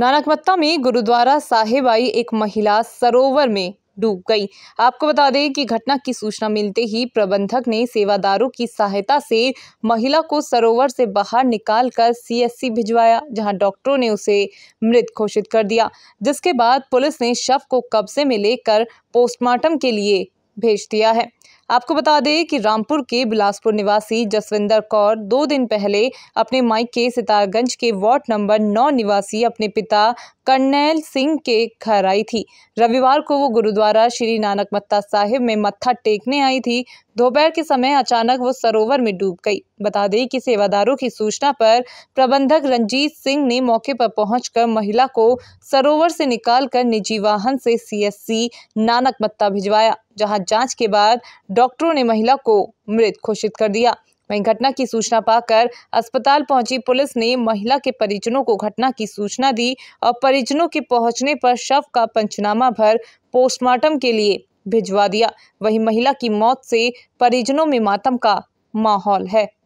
नानकमत्ता में गुरुद्वारा साहिब आई एक महिला सरोवर में डूब गई आपको बता दें कि घटना की सूचना मिलते ही प्रबंधक ने सेवादारों की सहायता से महिला को सरोवर से बाहर निकालकर सीएससी भिजवाया जहां डॉक्टरों ने उसे मृत घोषित कर दिया जिसके बाद पुलिस ने शव को कब्जे में लेकर पोस्टमार्टम के लिए भेज दिया है आपको बता दें कि रामपुर के बिलासपुर निवासी जसविंदर कौर दो दिन पहले अपने माई के सितारगंज के वार्ड नंबर नौ निवासी अपने पिता कर्नैल सिंह के घर आई थी रविवार को वो गुरुद्वारा श्री नानक मत्ता साहिब में मत्था टेकने आई थी दोपहर के समय अचानक वो सरोवर में डूब गई बता दें कि सेवादारों की सूचना पर प्रबंधक रंजीत सिंह ने मौके पर पहुंचकर महिला को सरोवर से निकालकर निजी वाहन से सीएससी नानक मत्ता भिजवाया जहां जांच के बाद डॉक्टरों ने महिला को मृत घोषित कर दिया वहीं घटना की सूचना पाकर अस्पताल पहुंची पुलिस ने महिला के परिजनों को घटना की सूचना दी और परिजनों के पहुंचने पर शव का पंचनामा भर पोस्टमार्टम के लिए भिजवा दिया वहीं महिला की मौत से परिजनों में मातम का माहौल है